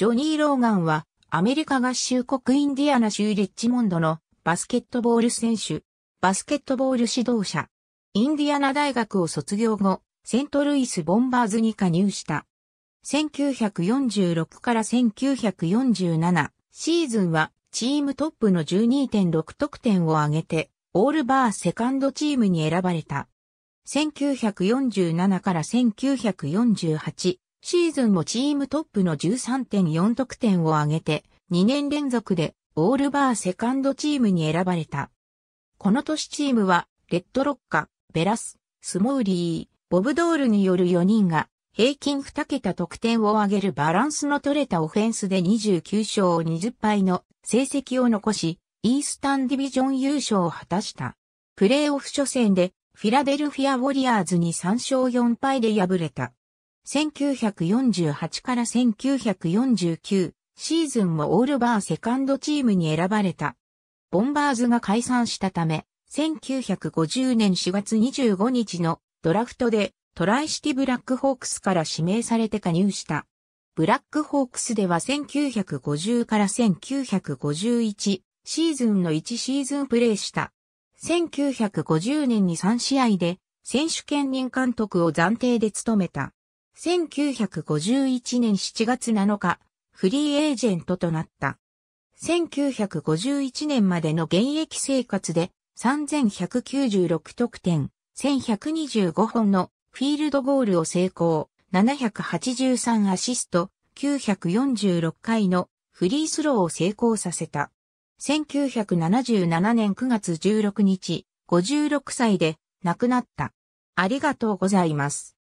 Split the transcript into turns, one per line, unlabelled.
ジョニー・ローガンは、アメリカ合衆
国インディアナ州リッチモンドのバスケットボール選手、バスケットボール指導者、インディアナ大学を卒業後、セントルイス・ボンバーズに加入した。1946から1947シーズンはチームトップの12.6得点を挙げて、オールバーセカンドチームに選ばれた。1947から1948シーズンもチームトップの13.4得点を挙げて、2年連続でオールバーセカンドチームに選ばれた。この年チームは、レッドロッカ、ベラス、スモーリー、ボブドールによる4人が、平均2桁得点を挙げるバランスの取れたオフェンスで29勝20敗の成績を残し、イースタンディビジョン優勝を果たした。プレーオフ初戦でフィラデルフィア・ウォリアーズに3勝4敗で敗れた。1948から1949シーズンもオールバーセカンドチームに選ばれた。ボンバーズが解散したため、1950年4月25日のドラフトでトライシティブラックホークスから指名されて加入した。ブラックホークスでは1950から1951シーズンの1シーズンプレーした。1950年に3試合で選手兼任監督を暫定で務めた。1951年7月7日、フリーエージェントとなった。1951年までの現役生活で3196得点、1125本のフィールドゴールを成功、783アシスト、946回のフリースローを成功させた。1977年9月16日、56
歳で亡くなった。ありがとうございます。